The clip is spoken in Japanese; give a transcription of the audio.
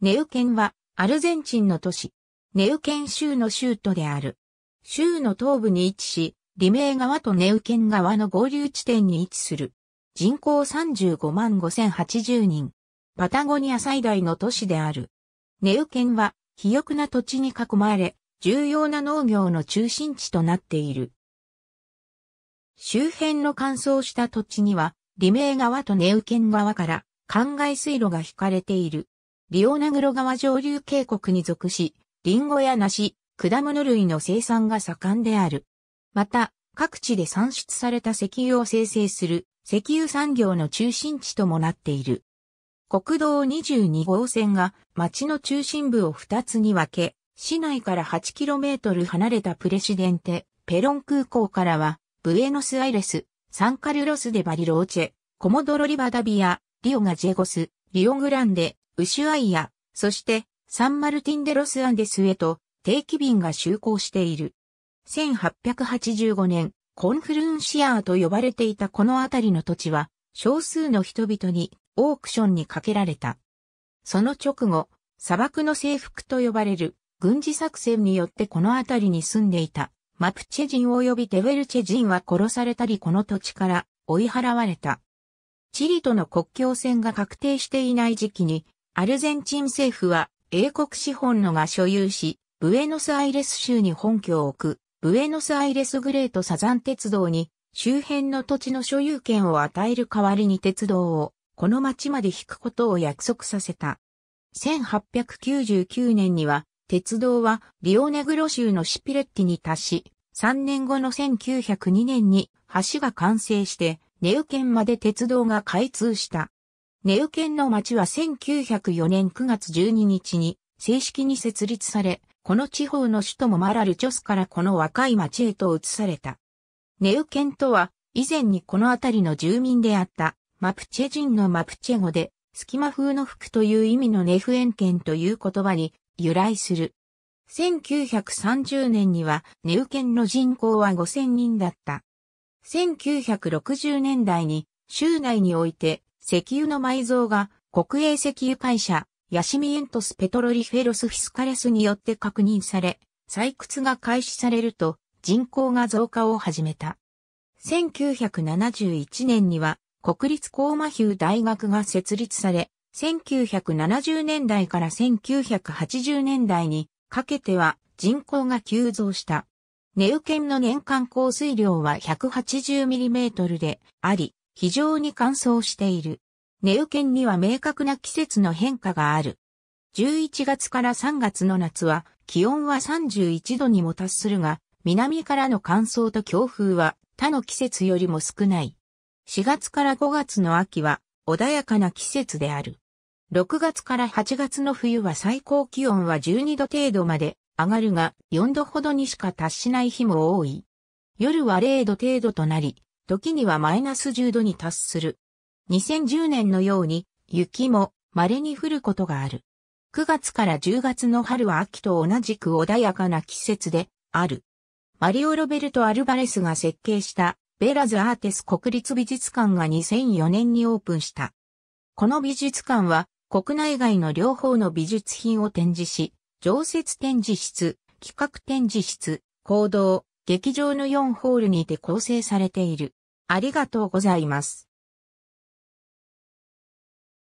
ネウケンは、アルゼンチンの都市、ネウケン州の州都である。州の東部に位置し、リメー川とネウケン川の合流地点に位置する。人口35万5080人。パタゴニア最大の都市である。ネウケンは、肥沃な土地に囲まれ、重要な農業の中心地となっている。周辺の乾燥した土地には、リメー川とネウケン川から灌漑水路が引かれている。リオナグロ川上流渓谷に属し、リンゴや梨、果物類の生産が盛んである。また、各地で産出された石油を生成する石油産業の中心地ともなっている。国道22号線が町の中心部を2つに分け、市内から 8km 離れたプレシデンテ、ペロン空港からは、ブエノスアイレス、サンカルロスデバリローチェ、コモドロリバダビア、リオガジェゴス、リオグランデ、ウシュアイア、そしてサンマルティンデロスアンデスへと定期便が就航している。1885年、コンフルンシアーと呼ばれていたこの辺りの土地は、少数の人々にオークションにかけられた。その直後、砂漠の征服と呼ばれる軍事作戦によってこの辺りに住んでいたマプチェ人及びデウェルチェ人は殺されたりこの土地から追い払われた。チリとの国境線が確定していない時期にアルゼンチン政府は英国資本のが所有し、ブエノスアイレス州に本拠を置く、ブエノスアイレスグレートサザン鉄道に周辺の土地の所有権を与える代わりに鉄道をこの町まで引くことを約束させた。1899年には鉄道はリオネグロ州のシピレッティに達し、3年後の1902年に橋が完成してネウ県まで鉄道が開通した。ネウケンの町は1904年9月12日に正式に設立され、この地方の首都もマラルチョスからこの若い町へと移された。ネウケンとは、以前にこの辺りの住民であったマプチェ人のマプチェ語で、隙間風の服という意味のネフエンケンという言葉に由来する。1930年にはネウケンの人口は5000人だった。1960年代に州内において石油の埋蔵が国営石油会社ヤシミエントスペトロリフェロスフィスカレスによって確認され、採掘が開始されると人口が増加を始めた。1971年には国立コーマヒュー大学が設立され、1970年代から1980年代にかけては人口が急増した。ネウケンの年間降水量は 180mm であり、非常に乾燥している。ネウけには明確な季節の変化がある。11月から3月の夏は気温は31度にも達するが、南からの乾燥と強風は他の季節よりも少ない。4月から5月の秋は穏やかな季節である。6月から8月の冬は最高気温は12度程度まで上がるが4度ほどにしか達しない日も多い。夜は0度程度となり、時にはマイナス10度に達する。2010年のように雪も稀に降ることがある。9月から10月の春は秋と同じく穏やかな季節である。マリオ・ロベルト・アルバレスが設計したベラズ・アーテス国立美術館が2004年にオープンした。この美術館は国内外の両方の美術品を展示し、常設展示室、企画展示室、行動、劇場の4ホールにて構成されている。ありがとうございます。